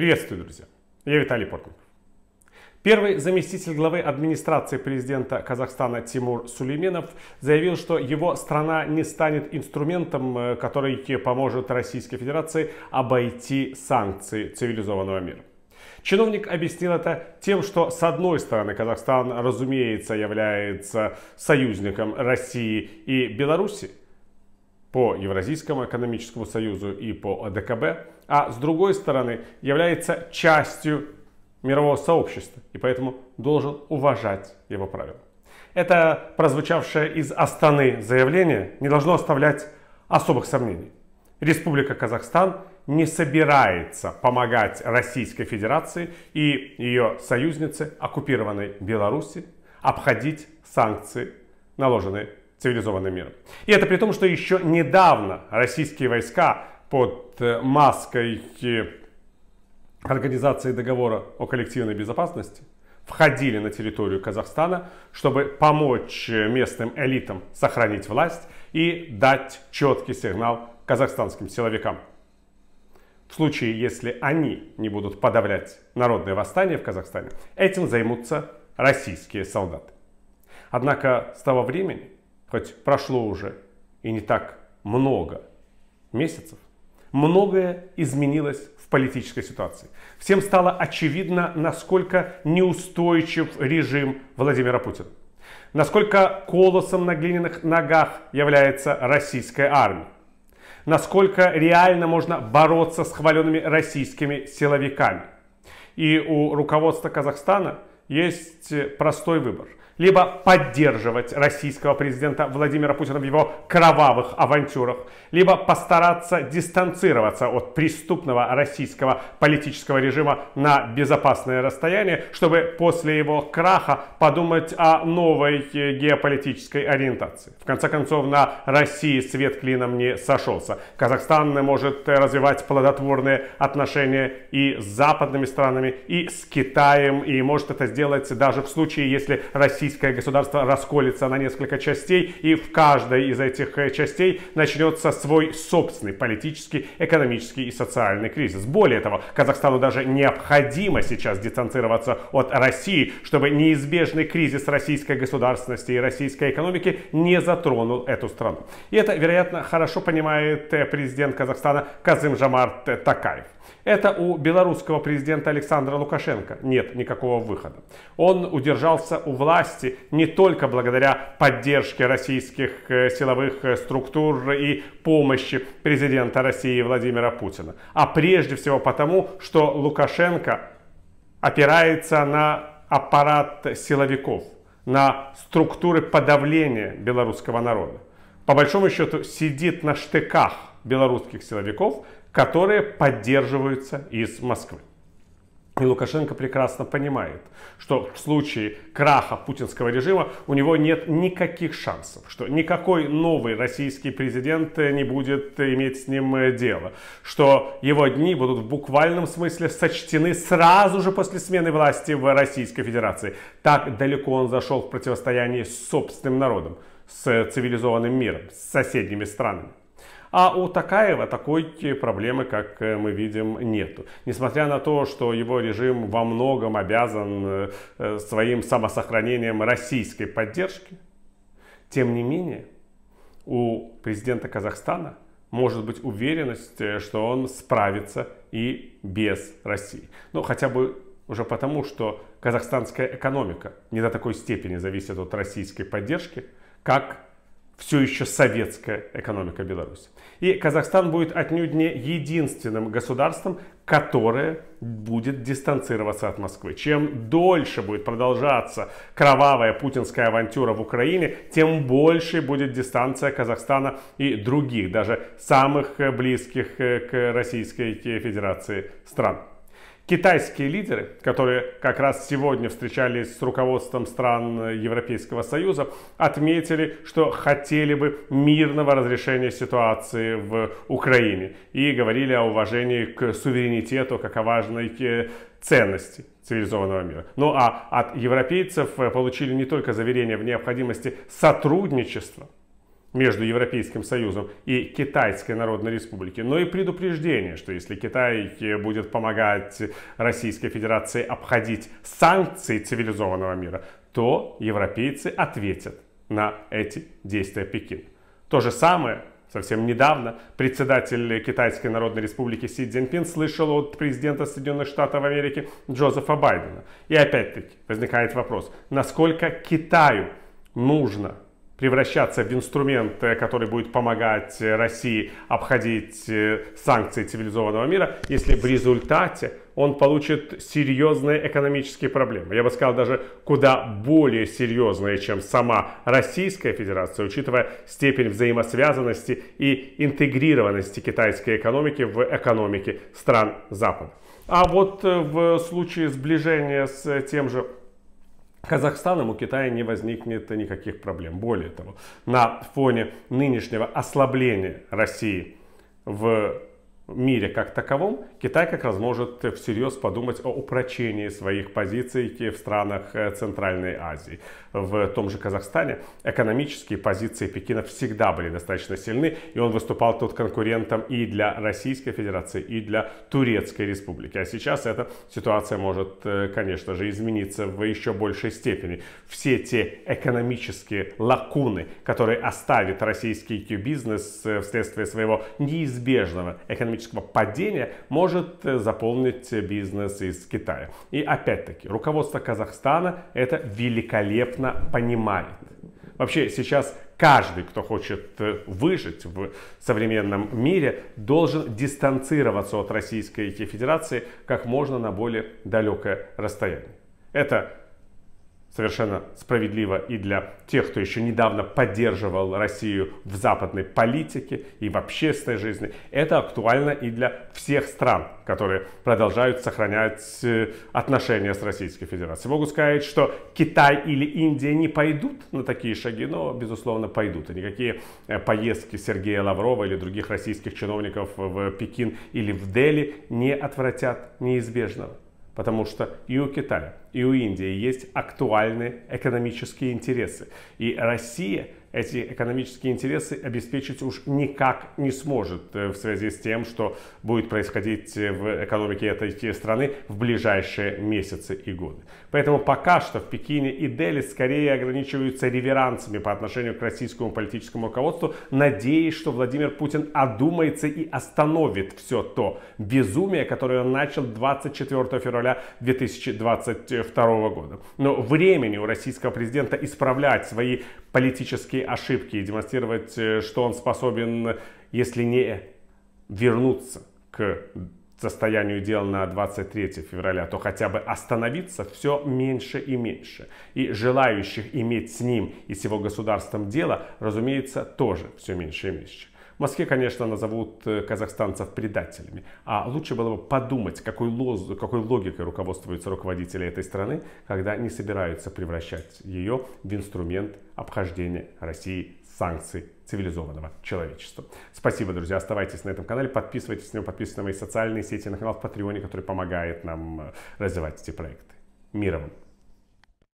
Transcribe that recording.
Приветствую, друзья. Я Виталий Портников. Первый заместитель главы администрации президента Казахстана Тимур Сулейменов заявил, что его страна не станет инструментом, э, который поможет Российской Федерации обойти санкции цивилизованного мира. Чиновник объяснил это тем, что с одной стороны Казахстан, разумеется, является союзником России и Беларуси, по Евразийскому экономическому союзу и по АДКБ, а с другой стороны является частью мирового сообщества и поэтому должен уважать его правила. Это прозвучавшее из Астаны заявление не должно оставлять особых сомнений. Республика Казахстан не собирается помогать Российской Федерации и ее союзнице, оккупированной Беларуси, обходить санкции, наложенные цивилизованным миром. И это при том, что еще недавно российские войска под э, маской э, организации договора о коллективной безопасности входили на территорию Казахстана, чтобы помочь э, местным элитам сохранить власть и дать четкий сигнал казахстанским силовикам. В случае, если они не будут подавлять народное восстание в Казахстане, этим займутся российские солдаты. Однако с того времени хоть прошло уже и не так много месяцев, многое изменилось в политической ситуации. Всем стало очевидно, насколько неустойчив режим Владимира Путина. Насколько колосом на глиняных ногах является российская армия. Насколько реально можно бороться с хваленными российскими силовиками. И у руководства Казахстана есть простой выбор – либо поддерживать российского президента Владимира Путина в его кровавых авантюрах, либо постараться дистанцироваться от преступного российского политического режима на безопасное расстояние, чтобы после его краха подумать о новой э, геополитической ориентации. В конце концов, на России свет клином не сошелся. Казахстан может э, развивать плодотворные отношения и с западными странами, и с Китаем, и может это сделать даже в случае, если Россия российское государство расколется на несколько частей, и в каждой из этих э, частей начнется свой собственный политический, экономический и социальный кризис. Более того, Казахстану даже необходимо сейчас дистанцироваться от России, чтобы неизбежный кризис российской государственности и российской экономики не затронул эту страну. И это, вероятно, хорошо понимает э, президент Казахстана Казым Жамарт э, Такаев. Это у белорусского президента Александра Лукашенко нет никакого выхода. Он удержался у власти власти не только благодаря поддержке российских э, силовых э, структур и помощи президента России Владимира Путина, а прежде всего потому, что Лукашенко опирается на аппарат силовиков, на структуры подавления белорусского народа. По большому счету сидит на штыках белорусских силовиков, которые поддерживаются из Москвы. И Лукашенко прекрасно понимает, что в случае краха путинского режима у него нет никаких шансов, что никакой новый российский президент не будет иметь с ним э, дело, что его дни будут в буквальном смысле сочтены сразу же после смены власти в Российской Федерации. Так далеко он зашел в противостоянии с собственным народом, с э, цивилизованным миром, с соседними странами. А у Такаева такой проблемы, как э, мы видим, нету. Несмотря на то, что его режим во многом обязан э, э, своим самосохранением российской поддержки, тем не менее у президента Казахстана может быть уверенность, что он справится и без России. Ну, хотя бы уже потому, что казахстанская экономика не до такой степени зависит от российской поддержки, как все еще советская экономика Беларуси. И Казахстан будет отнюдь не единственным государством, которое будет дистанцироваться от Москвы. Чем дольше будет продолжаться кровавая путинская авантюра в Украине, тем больше будет дистанция Казахстана и других, даже самых э, близких э, к Российской Федерации стран. Китайские лидеры, которые как раз сегодня встречались с руководством стран Европейского Союза, отметили, что хотели бы мирного разрешения ситуации в Украине и говорили о уважении к суверенитету как о важной э, ценности цивилизованного мира. Ну а от европейцев э, получили не только заверение в необходимости сотрудничества – между Европейским Союзом и Китайской Народной Республики, но и предупреждение, что если Китай э, будет помогать Российской Федерации обходить санкции цивилизованного мира, то европейцы ответят на эти действия Пекин. То же самое Совсем недавно председатель Китайской Народной Республики Си Цзиньпин слышал от президента Соединенных Штатов Америки Джозефа Байдена. И опять-таки возникает вопрос, насколько Китаю нужно превращаться в инструмент, э, который будет помогать э, России обходить э, санкции цивилизованного мира, если в результате он получит серьезные экономические проблемы. Я бы сказал, даже куда более серьезные, чем сама Российская Федерация, учитывая степень взаимосвязанности и интегрированности китайской экономики в экономике стран Запада. А вот в случае сближения с тем же Казахстаном у Китая не возникнет никаких проблем. Более того, на фоне нынешнего ослабления России в мире как таковом, Китай как раз может всерьез подумать о упрочении своих позиций в странах э, Центральной Азии. В том же Казахстане экономические позиции Пекина всегда были достаточно сильны, и он выступал тут конкурентом и для Российской Федерации, и для Турецкой Республики. А сейчас эта ситуация может, э, конечно же, измениться в еще большей степени. Все те экономические лакуны, которые оставит российский бизнес э, вследствие своего неизбежного экономического экономического падения может э, заполнить бизнес из Китая. И опять-таки, руководство Казахстана это великолепно понимает. Вообще сейчас каждый, кто хочет э, выжить в современном мире, должен дистанцироваться от Российской Федерации как можно на более далекое расстояние. Это совершенно справедливо и для тех, кто еще недавно поддерживал Россию в западной политике и в общественной жизни. Это актуально и для всех стран, которые продолжают сохранять э, отношения с Российской Федерацией. Могу сказать, что Китай или Индия не пойдут на такие шаги, но, безусловно, пойдут. И никакие э, поездки Сергея Лаврова или других российских чиновников в Пекин или в Дели не отвратят неизбежного. Потому что и у Китая, и у Индии есть актуальные экономические интересы. И Россия – эти экономические интересы обеспечить уж никак не сможет э, в связи с тем, что будет происходить э, в экономике этой страны в ближайшие месяцы и годы. Поэтому пока что в Пекине и Дели скорее ограничиваются реверансами по отношению к российскому политическому руководству, надеясь, что Владимир Путин одумается и остановит все то безумие, которое он начал 24 февраля 2022 года. Но времени у российского президента исправлять свои политические ошибки и демонстрировать, э, что он способен, если не вернуться к состоянию дел на 23 февраля, то хотя бы остановиться все меньше и меньше. И желающих иметь с ним и с его государством дело, разумеется, тоже все меньше и меньше. В Москве, конечно, назовут э, казахстанцев предателями. А лучше было бы подумать, какой, лоз... какой логикой руководствуются руководители этой страны, когда они собираются превращать ее в инструмент обхождения России санкций цивилизованного человечества. Спасибо, друзья. Оставайтесь на этом канале, подписывайтесь на него, подписывайтесь на мои социальные сети, на канал в Патреоне, который помогает нам э, развивать эти проекты. Мира вам!